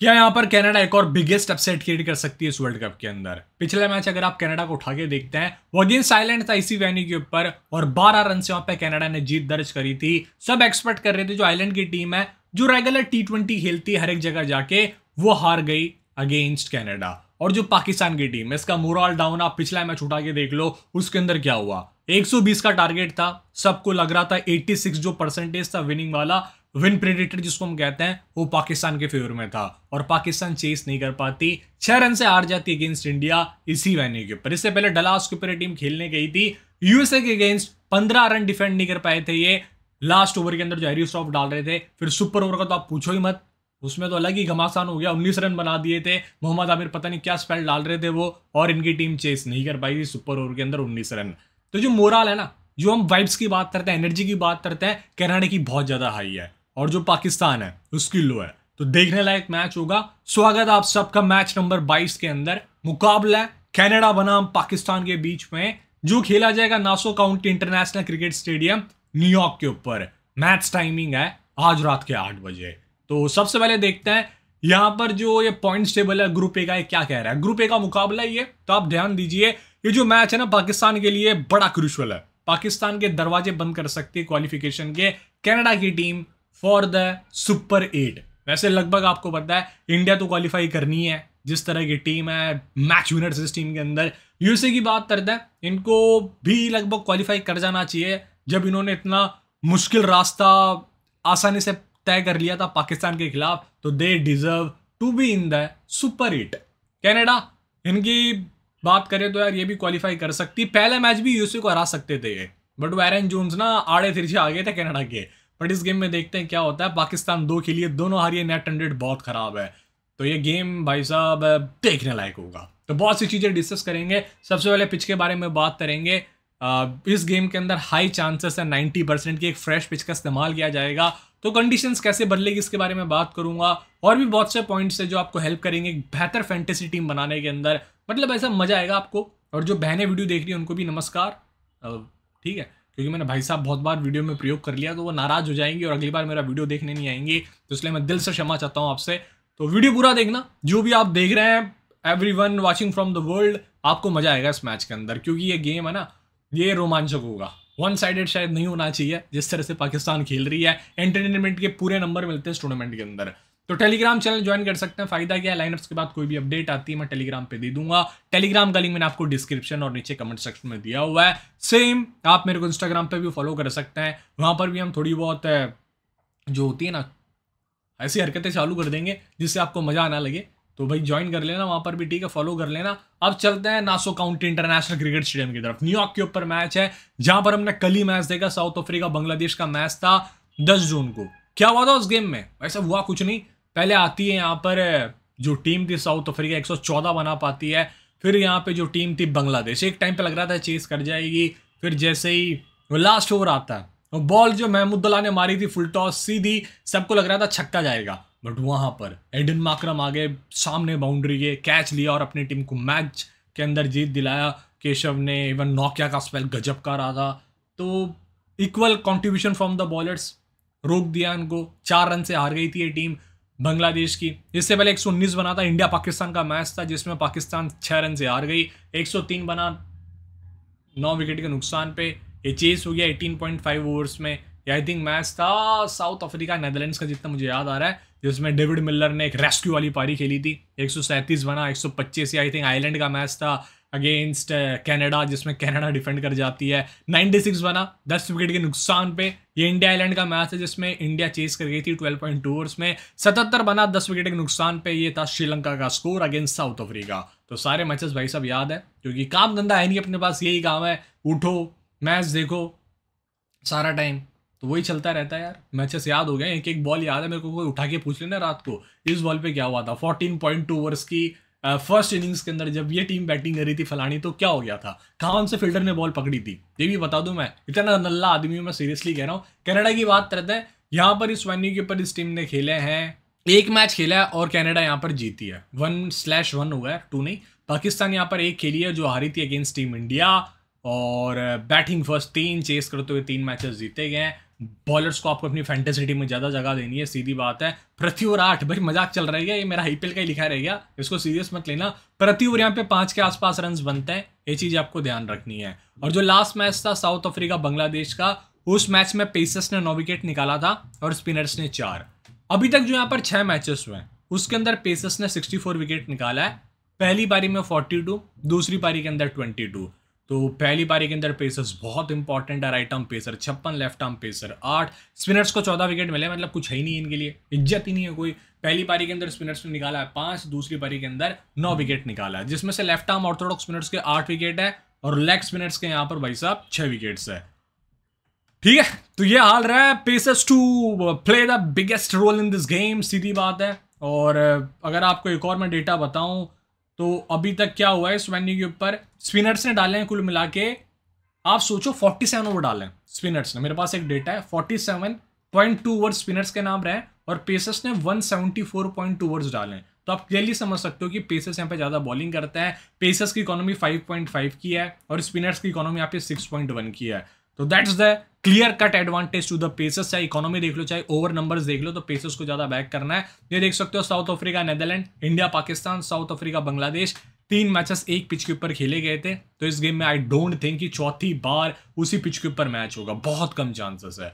क्या यहाँ पर कनाडा एक और बिगेस्ट अपसेट क्रिएट कर सकती है इस वर्ल्ड कप के अंदर पिछले मैच अगर आप कनाडा को उठा के देखते हैं वो अगेंस्ट साइलेंट था इसी वेन्यू के ऊपर और 12 रन से वहां पे कनाडा ने जीत दर्ज करी थी सब एक्सपेक्ट कर रहे थे जो आइलैंड की टीम है जो रेगुलर टी ट्वेंटी खेलती है हर एक जगह जाके वो हार गई अगेंस्ट कैनेडा और जो पाकिस्तान की टीम है इसका मोरल डाउन आप पिछला मैच उठा के देख लो उसके अंदर क्या हुआ 120 का टारगेट था सबको लग रहा था 86 जो परसेंटेज था विनिंग वाला विन प्रेडिटेड जिसको हम कहते हैं वो पाकिस्तान के फेवर में था और पाकिस्तान चेस नहीं कर पाती छह रन से हार जाती अगेंस्ट इंडिया इसी वेन्यू के ऊपर इससे पहले डलास के ऊपर टीम खेलने गई थी यूएसए के अगेंस्ट पंद्रह रन डिफेंड नहीं कर पाए थे ये लास्ट ओवर के अंदर जो हैरी स्टॉफ डाल रहे थे फिर सुपर ओवर का तो आप पूछो ही मत उसमें तो अलग ही घमासान हो गया 19 रन बना दिए थे मोहम्मद आमिर पता नहीं क्या स्पेल डाल रहे थे वो और इनकी टीम चेस नहीं कर पाई थी सुपर ओवर के अंदर 19 रन तो जो मोरल है ना जो हम वाइब्स की बात करते हैं एनर्जी की बात करते हैं कनाडा की बहुत ज़्यादा हाई है और जो पाकिस्तान है उसकी लो है तो देखने लायक मैच होगा स्वागत आप सबका मैच नंबर 22 के अंदर मुकाबला कनाडा बनाम पाकिस्तान के बीच में जो खेला जाएगा Nassau County International Cricket Stadium न्यूयॉर्क के ऊपर मैच टाइमिंग है आज रात के आठ बजे तो सबसे पहले देखते हैं यहां पर जो ये पॉइंट्स टेबल है ग्रुप ए का ये क्या कह रहा है ग्रुप ए का मुकाबला ये तो आप ध्यान दीजिए ये जो मैच है ना पाकिस्तान के लिए बड़ा क्रुशल है पाकिस्तान के दरवाजे बंद कर सकती है क्वालिफिकेशन के कनाडा की team for the super eight वैसे लगभग आपको पता है इंडिया तो क्वालिफाई करनी है जिस तरह की टीम है मैच विनर्स इस टीम के अंदर यूएसए की बात करते हैं इनको भी लगभग क्वालिफाई कर जाना चाहिए जब इन्होंने इतना मुश्किल रास्ता आसानी से तय कर लिया था पाकिस्तान के खिलाफ तो they deserve to be in the super eight Canada इनकी बात करें तो यार ये भी क्वालिफाई कर सकती पहला मैच भी यूएसए को हरा सकते थे बट वो एरन जोन्स ना आड़े तिरछे आ गए थे कनाडा के बट इस गेम में देखते हैं क्या होता है पाकिस्तान दो के लिए दोनों हारिए नेट हंड्रेड बहुत ख़राब है तो ये गेम भाई साहब देखने लायक होगा तो बहुत सी चीज़ें डिस्कस करेंगे सबसे पहले पिच के बारे में बात करेंगे इस गेम के अंदर हाई चांसेस है नाइन्टी परसेंट की एक फ्रेश पिच का इस्तेमाल किया जाएगा तो कंडीशंस कैसे बदलेगी इसके बारे में बात करूंगा और भी बहुत से पॉइंट्स है जो आपको हेल्प करेंगे बेहतर फैंटेसी टीम बनाने के अंदर मतलब ऐसा मजा आएगा आपको और जो बहने वीडियो देख रही है उनको भी नमस्कार ठीक है क्योंकि मैंने भाई साहब बहुत बार वीडियो में प्रयोग कर लिया तो वो नाराज़ हो जाएंगे और अगली बार मेरा वीडियो देखने नहीं आएंगे तो इसलिए मैं दिल से क्षमा चाहता हूँ आपसे तो वीडियो पूरा देखना जो भी आप देख रहे हैं everyone watching from the world आपको मजा आएगा इस मैच के अंदर क्योंकि ये गेम है ना ये रोमांचक होगा वन साइडेड शायद नहीं होना चाहिए जिस तरह से पाकिस्तान खेल रही है एंटरटेनमेंट के पूरे नंबर मिलते हैं इस टूर्नामेंट के अंदर तो टेलीग्राम चैनल ज्वाइन कर सकते हैं फायदा क्या है लाइनअप्स के बाद कोई भी अपडेट आती है मैं टेलीग्राम पे दे दूंगा टेलीग्राम का लिंक मैंने आपको डिस्क्रिप्शन और नीचे कमेंट सेक्शन में दिया हुआ है सेम आप मेरे को इंस्टाग्राम पे भी फॉलो कर सकते हैं वहाँ पर भी हम थोड़ी बहुत जो होती है ना ऐसी हरकतें चालू कर देंगे जिससे आपको मज़ा आना लगे तो भाई ज्वाइन कर लेना वहाँ पर भी ठीक है फॉलो कर लेना अब चलते हैं नासो काउंटी इंटरनेशनल क्रिकेट स्टेडियम की तरफ न्यूयॉर्क के ऊपर मैच है जहाँ पर हमने कल ही मैच देखा साउथ अफ्रीका बांग्लादेश का मैच था दस जून को क्या हुआ था उस गेम में ऐसा हुआ कुछ नहीं पहले आती है यहाँ पर जो टीम थी साउथ अफ्रीका 114 बना पाती है फिर यहाँ पे जो टीम थी बांग्लादेश एक टाइम पे लग रहा था चेस कर जाएगी फिर जैसे ही लास्ट ओवर आता है बॉल जो महमूदुल्ला ने मारी थी फुल टॉस सीधी सबको लग रहा था छक्का जाएगा बट वहाँ पर एडन माकरम आ गए सामने बाउंड्री के कैच लिया और अपनी टीम को मैच के अंदर जीत दिलाया केशव ने इवन नोकिया का स्पेल गजब का रहा था तो equal contribution from the bowlers रोक दिया इनको चार रन से हार गई थी ये टीम बांग्लादेश की इससे पहले 119 बना था इंडिया पाकिस्तान का मैच था जिसमें पाकिस्तान छः रन से हार गई 103 बना नौ विकेट के नुकसान पे ये चेस हो गया 18.5 ओवर्स में ये आई थिंक मैच था साउथ अफ्रीका नेदरलैंड्स का जितना मुझे याद आ रहा है जिसमें डेविड मिल्लर ने एक रेस्क्यू वाली पारी खेली थी एक बना एक सौ आई थिंक आयरलैंड का मैच था अगेंस्ट कैनेडा uh, जिसमें कैनेडा डिफेंड कर जाती है 96 बना 10 विकेट के नुकसान पे ये इंडिया आइलैंड का मैच है जिसमें इंडिया चेस कर गई थी 12.2 पॉइंट टू ओवर्स में सतहत्तर बना 10 विकेट के नुकसान पे ये था श्रीलंका का स्कोर अगेंस्ट साउथ अफ्रीका तो सारे मैचेस भाई सब याद है क्योंकि काम धंधा है नहीं अपने पास यही काम है उठो मैच देखो सारा टाइम तो वही चलता रहता है यार मैचेस याद हो गए एक एक बॉल याद है मेरे को कोई उठा के पूछ लेना रात को इस बॉल पे क्या हुआ था 14.2 ओवर्स की फर्स्ट uh, इनिंग्स के अंदर जब ये टीम बैटिंग कर रही थी फलानी तो क्या हो गया था कहाँ से फील्डर ने बॉल पकड़ी थी ये भी बता दूं मैं इतना नल्ला आदमी हूं मैं सीरियसली कह रहा हूँ कनाडा की बात करते हैं यहाँ पर इस वेन्यू के ऊपर इस टीम ने खेले हैं एक मैच खेला है और कनाडा यहाँ पर जीती है वन स्लैश वन हुआ है टू नहीं पाकिस्तान यहाँ पर एक खेली है जो हारी थी अगेंस्ट टीम इंडिया और बैटिंग uh, फर्स्ट तीन चेस करते हुए तीन मैचेस जीते गए हैं बॉलर्स को आपको अपनी फैंटेसी टीम में ज़्यादा जगह देनी है सीधी बात है प्रति ओवर आठ भाई मजाक चल रहा है ये मेरा आईपीएल का ही लिखा रह गया इसको सीरियस मत लेना प्रति ओवर यहाँ पे पाँच के आसपास रन बनते हैं ये चीज़ आपको ध्यान रखनी है और जो लास्ट मैच था साउथ अफ्रीका बांग्लादेश का उस मैच में पेसर्स ने नौ विकेट निकाला था और स्पिनर्स ने चार अभी तक जो यहाँ पर छः मैचेस हुए हैं उसके अंदर पेसर्स ने सिक्सटी विकेट निकाला है पहली पारी में फोर्टी दूसरी पारी के अंदर ट्वेंटी तो पहली पारी के अंदर पेसर्स बहुत इंपॉर्टेंट है राइट आर्म पेसर छप्पन लेफ्ट आर्म पेसर आठ स्पिनर्स को चौदह विकेट मिले मतलब कुछ है ही नहीं इनके लिए इज्जत ही नहीं है कोई पहली पारी के अंदर स्पिनर्स ने निकाला है पांच दूसरी पारी के अंदर नौ विकेट निकाला है जिसमें से लेफ्ट आर्म ऑर्थोडॉक्स स्पिनर्स के आठ विकेट है और लेग स्पिनर्स के यहाँ पर भाई साहब छह विकेट्स है ठीक है तो ये हाल रहा है pacers to play the biggest role in this game सीधी बात है और अगर आपको एक और मैं डेटा बताऊं तो अभी तक क्या हुआ है इस वेन्यू के ऊपर स्पिनर्स ने डाले हैं कुल मिला के आप सोचो 47 सेवन ओवर डाले हैं स्पिनर्स ने मेरे पास एक डेटा है 47.2 ओवर स्पिनर्स के नाम रहे और पेसर्स ने 174.2 ओवर्स डाले हैं तो आप क्लियरली समझ सकते हो कि पेसर्स यहाँ पे ज़्यादा बॉलिंग करते हैं पेसर्स की इकोनॉमी 5.5 की है और स्पिनर्स की इकोनॉमी यहाँ पे 6.1 की है तो that's the clear cut advantage to the pacers चाहे इकोनॉमी देख लो चाहे ओवर नंबर्स देख लो तो पेसेस को ज्यादा बैक करना है ये देख सकते हो South Africa Netherland India Pakistan South Africa Bangladesh तीन मैचेस एक पिच के ऊपर खेले गए थे तो इस गेम में आई डोंट थिंक कि चौथी बार उसी पिच के ऊपर मैच होगा बहुत कम चांसेस है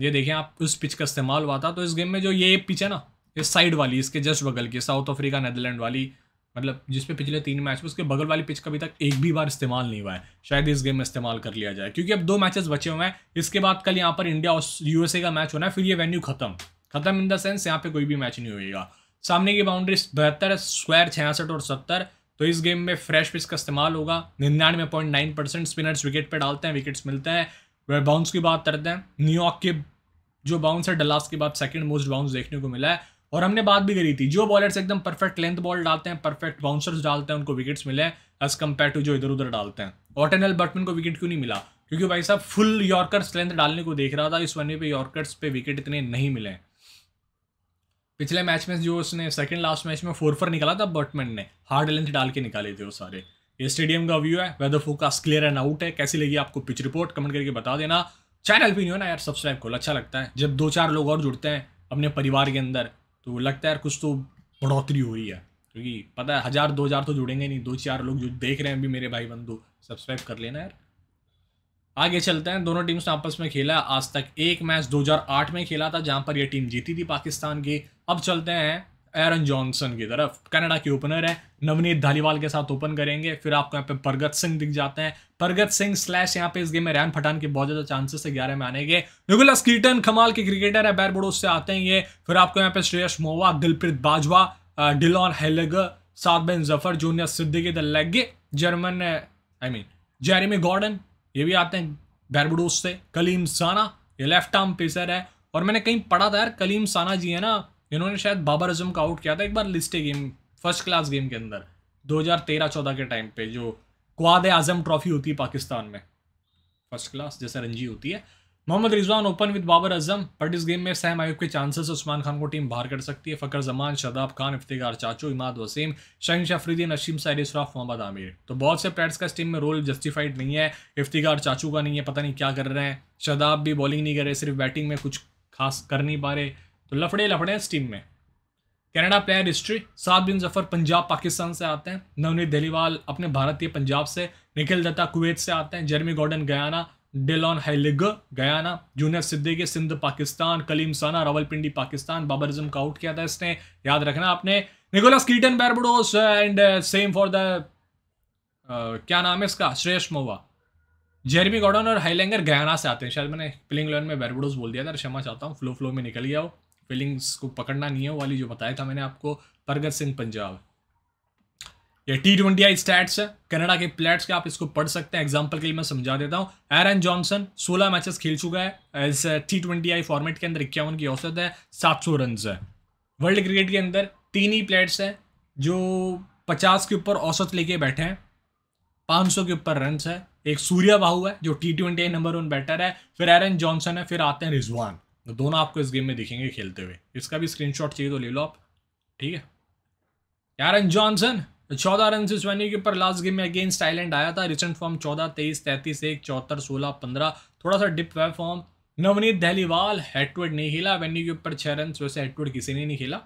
ये देखें आप उस पिच का इस्तेमाल हुआ था तो इस गेम में जो ये पिच है ना ये साइड वाली इसके जस्ट बगल की साउथ अफ्रीका नेदरलैंड वाली मतलब जिसपे पिछले तीन मैच में उसके बगल वाली पिच का अभी तक एक भी बार इस्तेमाल नहीं हुआ है शायद इस गेम में इस्तेमाल कर लिया जाए क्योंकि अब दो मैचेस बचे हुए हैं इसके बाद कल यहाँ पर इंडिया और यूएसए का मैच होना है फिर ये वेन्यू खत्म खत्म इन द सेंस यहाँ पे कोई भी मैच नहीं होगा सामने की बाउंड्री बहत्तर स्क्वायर छियासठ और सत्तर तो इस गेम में फ्रेश पिच का इस्तेमाल होगा निन्यानवे point nine percent spinners wicket पर डालते हैं विकेट्स मिलते हैं बाउंस की बात करते हैं न्यूयॉर्क के जो बाउंस है डलास के बाद सेकेंड मोस्ट बाउंस देखने को मिला है और हमने बात भी करी थी जो बॉलर्स एकदम परफेक्ट लेंथ बॉल डालते हैं परफेक्ट बाउंसर्स डालते हैं उनको विकेट्स मिले हैं एज कम्पेयर टू जो इधर उधर डालते हैं ऑटेनल एल बटमैन को विकेट क्यों नहीं मिला क्योंकि भाई साहब फुल यॉर्कर्स लेंथ डालने को देख रहा था इस वनवे पे यॉर्कर्स पे विकेट इतने नहीं मिले पिछले मैच में जो उसने सेकंड लास्ट मैच में फोर फोर निकाला था बटमैन ने हार्ड लेंथ डाल के निकाले थे वो सारे ये स्टेडियम का व्यू है weather forecast clear and out है कैसी लगी आपको पिच रिपोर्ट कमेंट करके बता देना चैनल भी नहीं हो ना यार सब्सक्राइब करो अच्छा लगता है जब दो चार लोग और जुड़ते हैं अपने परिवार के अंदर तो लगता है यार कुछ तो बढ़ोतरी हो रही है क्योंकि पता है हज़ार दो हज़ार तो जुड़ेंगे नहीं दो चार लोग जो देख रहे हैं अभी मेरे भाई बंधु सब्सक्राइब कर लेना यार आगे चलते हैं दोनों टीम्स ने आपस में खेला आज तक एक मैच 2008 में खेला था जहां पर यह टीम जीती थी पाकिस्तान की अब चलते हैं एरन जॉनसन की तरफ कनाडा की ओपनर है नवनीत धालीवाल के साथ ओपन करेंगे फिर आपको यहाँ पे परगत सिंह दिख जाते हैं परगत सिंह स्लैश यहाँ पे इस गेम में रैन फटान के बहुत ज़्यादा चांसेस है ग्यारह में आने के निकुलस कीटन कमाल के क्रिकेटर है बैरबोडोस से आते हैं ये फिर आपको यहाँ पे श्रेयस मोवा दिलप्रीत बाजवा डिलॉन हेलगर सात bin Zafar Junaid Siddiqui the German I mean Jeremy Gordon ये भी आते हैं बैरबडोस से कलीम साना ये लेफ्ट आर्म पेसर है और मैंने कहीं पढ़ा था यार कलीम साना जी है ना इन्होंने शायद बाबर अजम का आउट किया था एक बार list A game first class game के अंदर 2013-14 के टाइम पे जो क्वाद आजम ट्रॉफी होती है पाकिस्तान में फर्स्ट क्लास जैसे रंजी होती है Mohammad Rizwan open with Babar Azam but इस गेम में सैम आयुब के चांसेस उस्मान खान को टीम बाहर कर सकती है फ़कर जमान शदाब खान इफ्तार चाचो इमाद वसीम शाहिन शाफरीदी नशीम सैद इसराफ मोहम्मद आमिर तो बहुत से प्लेयर्स का इस टीम में रोल जस्टिफाइड नहीं है इफ्तार चाचू का नहीं है पता नहीं क्या कर रहे हैं शदाब भी बॉलिंग नहीं कर रहे सिर्फ बैटिंग में कुछ खास कर नहीं पा रहे तो लफड़े लफड़े हैं टीम में कनाडा प्लेयर हिस्ट्री सात बिन जफर पंजाब पाकिस्तान से आते हैं नवनीत दलीवाल अपने भारतीय पंजाब से निखिल दत्ता कुवैत से आते हैं जर्मी गॉर्डन गयाना डेलॉन हैलिग गयाना जूनियर सिद्दीकी सिंध पाकिस्तान कलीम साना रावलपिंडी पाकिस्तान बाबर आजम का आउट किया था इसने याद रखना आपने Nicholas Kirton Barbados and same for the क्या नाम है इसका श्रेयस मोवा जेरमी गॉर्डन और हाईलैंगर गयाना से आते हैं शायद मैंने प्लिंग इलेवन में बैरबडोस बोल दिया था तो क्षमा चाहता हूँ फ्लो फ्लो में निकल गया वो फीलिंग्स को पकड़ना नहीं है वाली जो बताया था मैंने आपको परगत सिंह पंजाब ये टी ट्वेंटी आई स्टैट्स है कनाडा के प्लेट्स के आप इसको पढ़ सकते हैं एग्जांपल के लिए मैं समझा देता हूँ एरन जॉनसन 16 मैचेस खेल चुका है इस T uh, twenty I format के अंदर इक्यावन की औसत है सात सौ रन है वर्ल्ड क्रिकेट के अंदर तीन ही प्लेट्स हैं जो पचास के ऊपर औसत लेके बैठे हैं पाँच सौ के ऊपर रन है एक सूर्या बाहू है जो T twenty I number one batter है फिर एरन जॉनसन है फिर आते हैं रिजवान तो दोनों आपको इस गेम में दिखेंगे खेलते हुए इसका भी स्क्रीन चाहिए तो ले लो आप ठीक है एरन जॉनसन चौदह रन से स्वैनी के ऊपर लास्ट गेम में अगेंस्ट आइलैंड आया था रिसेंट फॉर्म चौदह तेईस तैंतीस एक चौहत्तर सोलह पंद्रह थोड़ा सा डिप हुआ फॉर्म नवनीत दहलीवाल हेटवर्ड नहीं खेला वेन्यू के ऊपर छः रन वैसे हेटवर्ड किसी ने नहीं खेला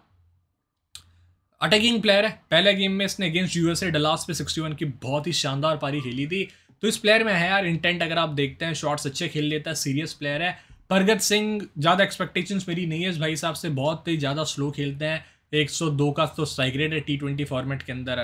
अटैकिंग प्लेयर है पहले गेम में इसने अगेंस्ट यूएसए डलास पे 61 की बहुत ही शानदार पारी खेली थी तो इस प्लेयर में है यार इंटेंट अगर आप देखते हैं शॉट्स अच्छे खेल लेता है सीरियस प्लेयर है परगत सिंह ज़्यादा एक्सपेक्टेशंस मेरी नहीं है इस भाई साहब से बहुत ही ज़्यादा स्लो खेलते हैं 102 का तो स्ट्राइक रेट है टी ट्वेंटी फॉर्मेट के अंदर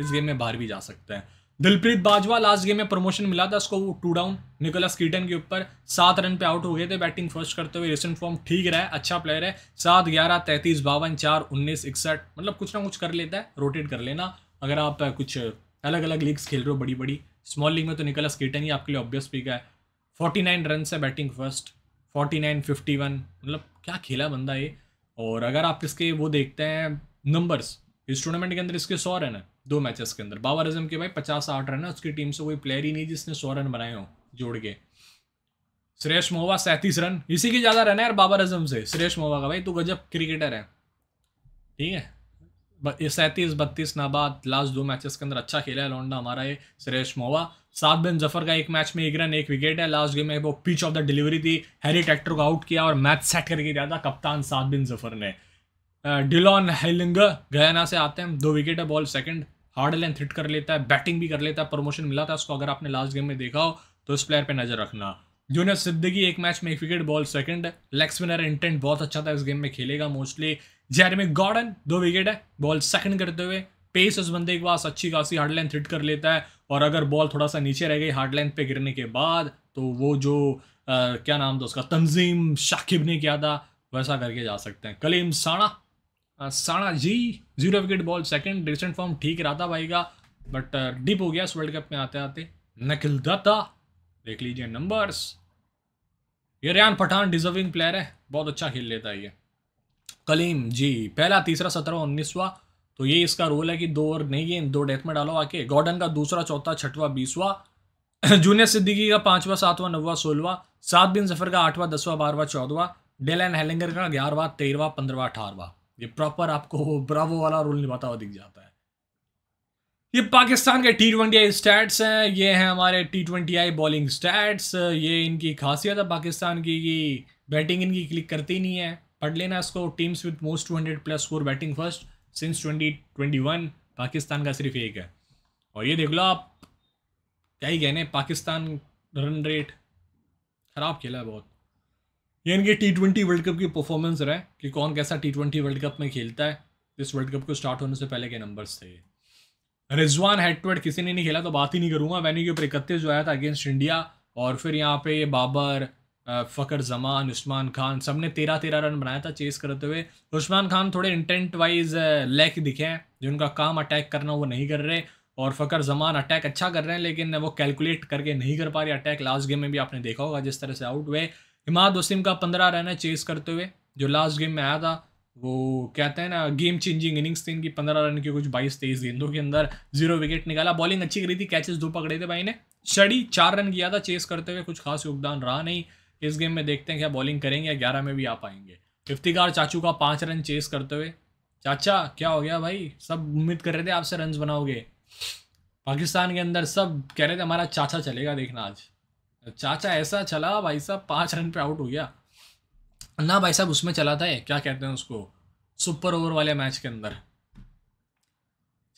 इस गेम में बाहर भी जा सकते हैं दिलप्रीत बाजवा लास्ट गेम में प्रमोशन मिला था उसको वो टू डाउन निकोलस कीटन के ऊपर सात रन पे आउट हो गए थे बैटिंग फर्स्ट करते हुए रिसेंट फॉर्म ठीक रहा है अच्छा प्लेयर है सात ग्यारह तैंतीस बावन चार उन्नीस इकसठ मतलब कुछ ना कुछ कर लेता है रोटेट कर लेना अगर आप कुछ अलग अलग लीग्स खेल रहे हो बड़ी बड़ी स्मॉल लीग में तो निकोलस कीटन ही आपके लिए ऑब्वियस पिक है फोर्टी नाइन रन है batting first forty nine fifty one मतलब क्या खेला बंदा ये और अगर आप इसके वो देखते हैं नंबर्स इस टूर्नामेंट के अंदर इसके सौ रन है दो मैचेस के अंदर बाबर अजम के भाई पचास साठ रन है उसकी टीम से कोई प्लेयर ही नहीं जिसने सौ रन बनाए हो जोड़ के सुरेश मोवा सैंतीस रन इसी के ज़्यादा रन है यार बाबर अजम से सुरेश मोवा का भाई तू गजब क्रिकेटर है ठीक है सैंतीस बत्तीस नाबाद लास्ट दो मैचेस के अंदर अच्छा खेला है लौंडा हमारा ये सुरेश मोवा सात बिन जफर का एक मैच में एक रन एक विकेट है लास्ट गेम में वो पिच ऑफ द डिलीवरी थी हैरी ट्रैक्टर को आउट किया और मैच सेट करके दिया था कप्तान सात बिन जफर ने डिलॉन हेलिंग गयाना से आते हैं दो विकेट है ball second hard length hit कर लेता है बैटिंग भी कर लेता है प्रमोशन मिला था उसको अगर आपने लास्ट गेम में देखा हो तो इस प्लेयर पर नज़र रखना जूनियर सिद्दीकी एक मैच में एक wicket ball second leg spinner intent बहुत अच्छा था इस गेम में खेलेगा मोस्टली जेरमे गॉर्डन दो विकेट है बॉल सेकंड करते हुए पेस उस बंदे के पास अच्छी खासी हार्ड लेंथ हिट कर लेता है और अगर बॉल थोड़ा सा नीचे रह गई हार्ड लेंथ पे गिरने के बाद तो वो जो आ, क्या नाम था उसका तंजीम शाकिब ने किया था वैसा करके जा सकते हैं Kaleem Sana Sana ji zero wicket ball second recent form ठीक रहा था भाई का बट डिप हो गया इस वर्ल्ड कप में आते आते नकिल दत्ता देख लीजिए नंबर्स ये रियान पठान डिजर्विंग प्लेयर है बहुत अच्छा खेल लेता है ये कलीम जी पहला तीसरा सत्रह उन्नीसवा तो ये इसका रोल है कि दो और नहीं गेंद दो डेथ में डालो आके गॉर्डन का दूसरा चौथा छठवा बीसवा जूनियर सिद्दीकी का पांचवा सातवां नौवा सोलवा सात बिन जफर का आठवां दसवां बारवा चौदवा डेल एन हेलिंगर का ग्यारहवा तेरहवा पंद्रवा अठारहवा ये प्रॉपर आपको ब्रावो वाला रोल निभाता हुआ दिख जाता है ये पाकिस्तान के टी ट्वेंटी आई स्टैट्स हैं ये हैं हमारे T twenty I bowling stats ये इनकी खासियत है पाकिस्तान की कि बैटिंग इनकी क्लिक करती नहीं है पडलेन लेना इसको teams with most two hundred plus score batting first since twenty twenty one Pakistan का सिर्फ एक है और ये देख लो आप क्या ही कहने पाकिस्तान रन रेट ख़राब खेला है बहुत ये इनके टी ट्वेंटी वर्ल्ड कप की परफॉर्मेंस रहा है कि कौन कैसा टी ट्वेंटी वर्ल्ड कप में खेलता है इस वर्ल्ड कप को स्टार्ट होने से पहले के नंबर्स थे रिजवान हेड किसी ने नहीं खेला तो बात ही नहीं करूँगा वेन्यू के ऊपर इकतीस जो आया था अगेंस्ट इंडिया और फिर यहाँ पे बाबर फ़कर जमान उस्मान खान सब ने तेरह तेरह रन बनाया था चेस करते हुए उस्मान खान थोड़े इंटेंट वाइज लैक दिखे हैं जिनका काम अटैक करना वो नहीं कर रहे और फ़कर जमान अटैक अच्छा कर रहे हैं लेकिन वो कैलकुलेट करके नहीं कर पा रहे अटैक लास्ट गेम में भी आपने देखा होगा जिस तरह से आउट हुए हिमाद वसीम का पंद्रह रन है चेस करते हुए जो लास्ट गेम में आया था वो कहते हैं ना गेम चेंजिंग इनिंग्स थी इनकी पंद्रह रन की कुछ बाईस तेईस गेंदों के अंदर जीरो विकेट निकाला बॉलिंग अच्छी करी थी कैचेस दो पकड़े थे भाई ने शड़ी चार रन किया था चेस करते हुए कुछ खास योगदान रहा नहीं इस गेम में देखते हैं क्या बॉलिंग करेंगे या ग्यारह में भी आ पाएंगे इफ्तिकार चाचू का पाँच रन चेस करते हुए चाचा क्या हो गया भाई सब उम्मीद कर रहे थे आपसे रन बनाओगे पाकिस्तान के अंदर सब कह रहे थे हमारा चाचा चलेगा देखना आज चाचा ऐसा चला भाई साहब पाँच रन पे आउट हो गया ना भाई साहब उसमें चला था क्या कहते हैं उसको सुपर ओवर वाले मैच के अंदर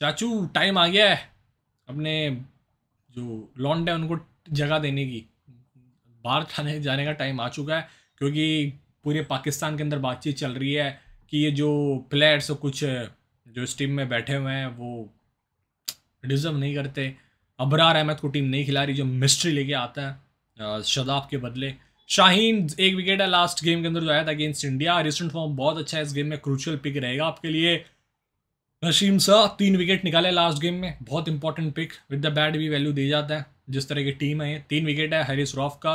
चाचू टाइम आ गया है अपने जो लॉन्ड है उनको जगह देने की बाहर खाने जाने का टाइम आ चुका है क्योंकि पूरे पाकिस्तान के अंदर बातचीत चल रही है कि ये जो प्लेयर्स और कुछ जो इस टीम में बैठे हुए हैं वो डिज़र्व नहीं करते अबरार अहमद को टीम नहीं खिला रही जो मिस्ट्री लेके आता है शदाब के बदले शाहीन एक विकेट है लास्ट गेम के अंदर जो तो आया था अगेंस्ट इंडिया रिसेंट फॉर्म बहुत अच्छा है इस गेम में क्रूशल पिक रहेगा आपके लिए नशीम शाह तीन विकेट निकाले लास्ट गेम में बहुत important pick with the bat भी वैल्यू दी जाता है जिस तरह की टीम है तीन विकेट है हैरिस रॉफ का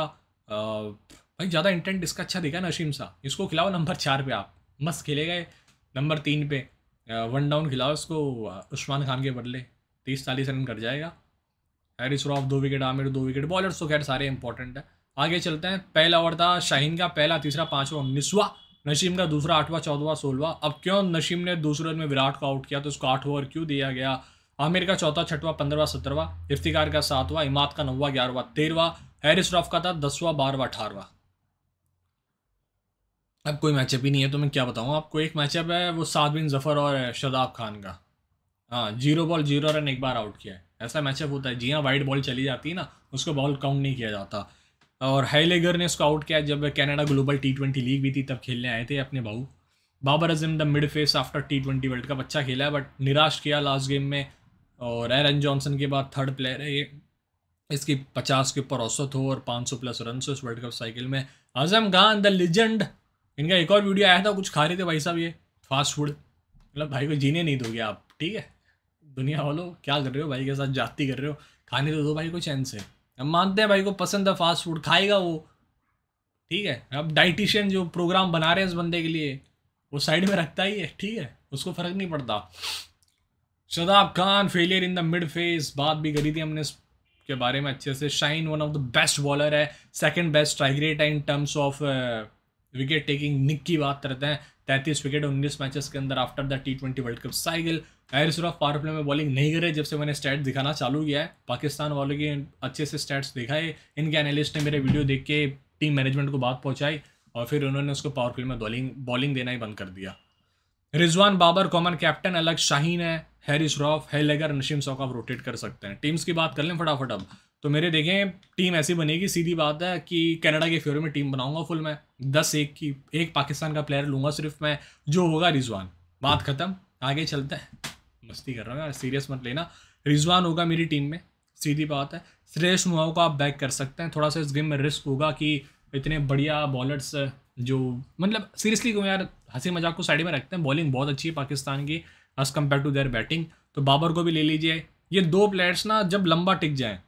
आ, भाई ज़्यादा इंटेंट इसका अच्छा दिखा नशीम शाह इसको खिलाओ नंबर चार पे आप मस्त खेले गए नंबर तीन पे वन डाउन खिलाओ इसको उस्मान खान के बदले तीस चालीस रन कर जाएगा हैरिस रॉफ दो विकेट आमिर दो विकेट बॉलर्स तो खैर सारे इंपॉर्टेंट है आगे चलते हैं पहला ओवर था शाहीन का पहला तीसरा पाँचवा उन्नीसवा नशीम का दूसरा आठवां चौदवा सोलवा अब क्यों नशीम ने दूसरे रन में विराट को आउट किया तो उसको आठ ओवर क्यों दिया गया आमिर का चौथा छठवा पंद्रवा सत्रहवा इफ्तिकार का सातवा इमाद का नौवा ग्यारहवा तेरहवा हैरिस रॉफ का था दसवा बारहवा अठारवा अब कोई मैचअप ही नहीं है तो मैं क्या बताऊँ आपको एक मैचअप है वो सात बिन जफ़र और शदाब खान का हाँ जीरो बॉल जीरो रन एक बार आउट किया है ऐसा मैचअप होता है जी हाँ वाइड बॉल चली जाती है ना उसको बॉल काउंट नहीं किया जाता और हैलेगर ने उसको आउट किया जब Canada global T twenty league भी थी तब खेलने आए थे अपने भाऊ Babar Azam the mid phase after T twenty world cup अच्छा खेला बट निराश किया लास्ट गेम में और एरन जॉनसन के बाद थर्ड प्लेयर है ये इसकी पचास के ऊपर औसत हो और पाँच सौ प्लस रन उस वर्ल्ड कप साइकिल में आजम खान द लेजेंड इनका एक और वीडियो आया था कुछ खा रहे थे भाई साहब ये फास्ट फूड मतलब भाई को जीने नहीं दोगे आप ठीक है दुनिया वालों क्या कर रहे हो भाई के साथ जाती कर रहे हो खाने तो दो भाई को चैन से हम मानते हैं भाई को पसंद है फास्ट फूड खाएगा वो ठीक है अब डाइटिशियन जो प्रोग्राम बना रहे हैं इस बंदे के लिए वो साइड में रखता ही है ठीक है उसको फ़र्क नहीं पड़ता Shadab Khan failure in the mid phase बात भी करी थी हमने के बारे में अच्छे से Shaheen one of the best bowler है सेकंड बेस्ट स्ट्राइक रेट है in terms of wicket taking निक की बात करते हैं तैतीस विकेट उन्नीस मैचेस के अंदर after the T twenty world cup cycle आयर श्रॉफ पावर प्ले में बॉलिंग नहीं करे जब से मैंने स्टैट्स दिखाना चालू किया है पाकिस्तान वालों के अच्छे से स्टैट्स दिखाए इनके एनालिस्ट ने मेरे वीडियो देख के टीम मैनेजमेंट को बात पहुंचाई और फिर उन्होंने उसको पावर प्ले में बॉलिंग बॉलिंग देना ही बंद कर दिया रिजवान बाबर कॉमन कैप्टन अलग शाहीन है हैरिस रॉफ हेलेगर नशीम सौकाफ रोटेट कर सकते हैं टीम्स की बात कर लें फटाफट अब तो मेरे देखें टीम ऐसी बनेगी सीधी बात है कि कनाडा के फेवर में टीम बनाऊंगा फुल मैं दस एक की एक पाकिस्तान का प्लेयर लूँगा सिर्फ मैं जो होगा रिजवान बात ख़त्म आगे चलते हैं मस्ती कर रहा हूँ यार सीरियस मत लेना रिजवान होगा मेरी टीम में सीधी बात है श्रेष मुआव को आप बैक कर सकते हैं थोड़ा सा इस गेम में रिस्क होगा कि इतने बढ़िया बॉलर्स जो मतलब सीरियसली क्यों यार हंसी मजाक को साइड में रखते हैं बॉलिंग बहुत अच्छी है पाकिस्तान की as compare to their batting तो बाबर को भी ले लीजिए ये दो प्लेयर्स ना जब लंबा टिक जाएँ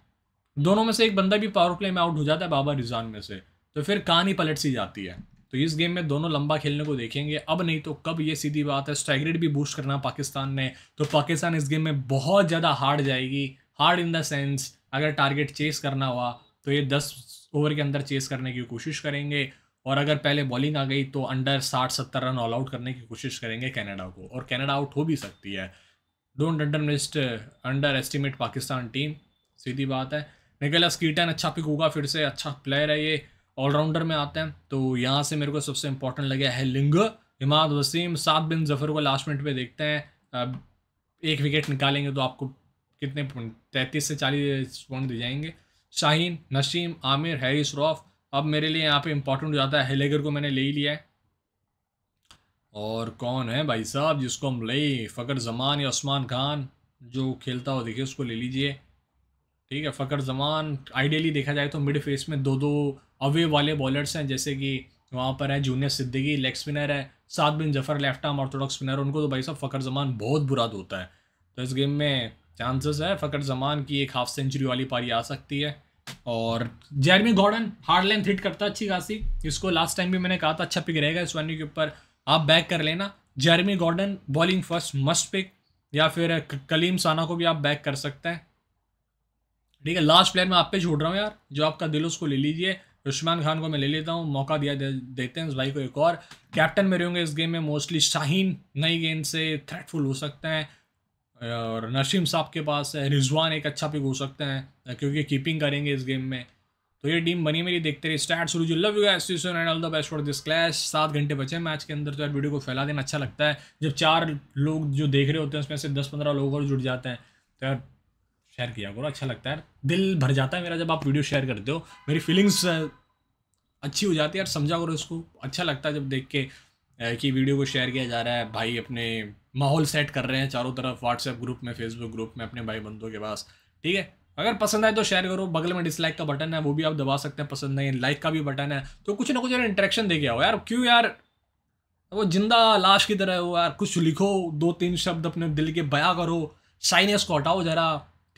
दोनों में से एक बंदा भी पावर प्ले में आउट हो जाता है बाबा रिजान में से तो फिर कहानी पलट सी जाती है तो इस गेम में दोनों लंबा खेलने को देखेंगे अब नहीं तो कब ये सीधी बात है स्ट्राइक भी बूस्ट करना पाकिस्तान ने तो पाकिस्तान इस गेम में बहुत ज़्यादा हार्ड जाएगी हार्ड इन द सेंस अगर टारगेट चेस करना हुआ तो ये दस ओवर के अंदर चेस करने की कोशिश करेंगे और अगर पहले बॉलिंग आ गई तो अंडर साठ सत्तर रन ऑल आउट करने की कोशिश करेंगे कैनेडा को और कैनेडा आउट हो भी सकती है don't under mist underestimate Pakistan team सीधी बात है निकलस कीटन अच्छा पिक होगा फिर से अच्छा प्लेयर है ये ऑलराउंडर में आते हैं तो यहाँ से मेरे को सबसे इंपॉर्टेंट लगे है लिंग इमाद वसीम सात बिन जफर को लास्ट मिनट पे देखते हैं एक विकेट निकालेंगे तो आपको कितने पॉइंट तैंतीस से चालीस पॉइंट दिए जाएंगे शाहीन नशीम आमिर हैरी श्रॉफ़ अब मेरे लिए यहाँ पे इंपॉर्टेंट हो जाता है हेलेगर को मैंने ले ही लिया है और कौन है भाई साहब जिसको हम ले फ़कर जमान या उस्मान खान जो खेलता हो देखिए उसको ले लीजिए ठीक है फ़कर जमान आइडियली देखा जाए तो मिड फेस में दो दो अवे वाले बॉलर्स हैं जैसे कि वहाँ पर है जूनियर सिद्दीकी लेग स्पिनर है सात बिन जफर लेफ्ट आर्म ऑर्थोडॉक्स स्पिनर उनको तो भाई साहब फ़कर जमान बहुत बुरा धोता है तो इस गेम में चांसेस है फ़कर जमान की एक हाफ सेंचुरी वाली पारी आ सकती है और Jeremy Gordon hard length hit करता अच्छी खासी इसको लास्ट टाइम भी मैंने कहा था अच्छा पिक रहेगा इस वन के ऊपर आप बैक कर लेना Jeremy Gordon bowling first must pick या फिर कलीम साना को भी आप बैक कर सकते हैं ठीक है लास्ट प्लेयर मैं आप पे छोड़ रहा हूँ यार जो आपका दिल उसको ले लीजिए उस्मान खान को मैं ले लेता हूँ मौका दिया दे, देते हैं इस भाई को एक और कैप्टन मेरे होंगे इस गेम में मोस्टली शाहीन नई गेंद से थ्रेटफुल हो सकते हैं और नसीम साहब के पास है रिजवान एक अच्छा पिक हो सकते हैं क्योंकि कीपिंग करेंगे इस गेम में तो ये टीम बनी मेरी देखते रहे स्टार्ट शुरू जो love you guys and all the best for this clash सात घंटे बचे मैच के अंदर तो यार वीडियो को फैला देना अच्छा लगता है जब चार लोग जो देख रहे होते हैं उसमें से दस पंद्रह लोग और जुड़ जाते हैं तो यार शेयर किया करो अच्छा लगता है दिल भर जाता है मेरा जब आप वीडियो शेयर करते हो मेरी फीलिंग्स अच्छी हो जाती है यार समझा करो इसको अच्छा लगता है जब देख के कि वीडियो को शेयर किया जा रहा है भाई अपने माहौल सेट कर रहे हैं चारों तरफ व्हाट्सएप ग्रुप में फेसबुक ग्रुप में अपने भाई बंधुओं के पास ठीक है अगर पसंद आए तो शेयर करो बगल में डिसलाइक का बटन है वो भी आप दबा सकते हैं पसंद नहीं लाइक का भी बटन है तो कुछ ना कुछ यार इंटरेक्शन दे आओ यार क्यों यार वो जिंदा लाश की तरह हो यार कुछ लिखो दो तीन शब्द अपने दिल के बया करो साइनेस को हटाओ जरा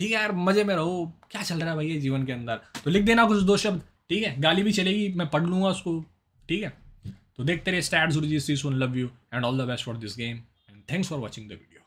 ठीक है यार मज़े में रहो क्या चल रहा है भैया जीवन के अंदर तो लिख देना कुछ दो शब्द ठीक है गाली भी चलेगी मैं पढ़ लूंगा उसको ठीक है तो देखते रहे स्टैट जरूरी सी सुन love you and all the best for this game and thanks for watching the video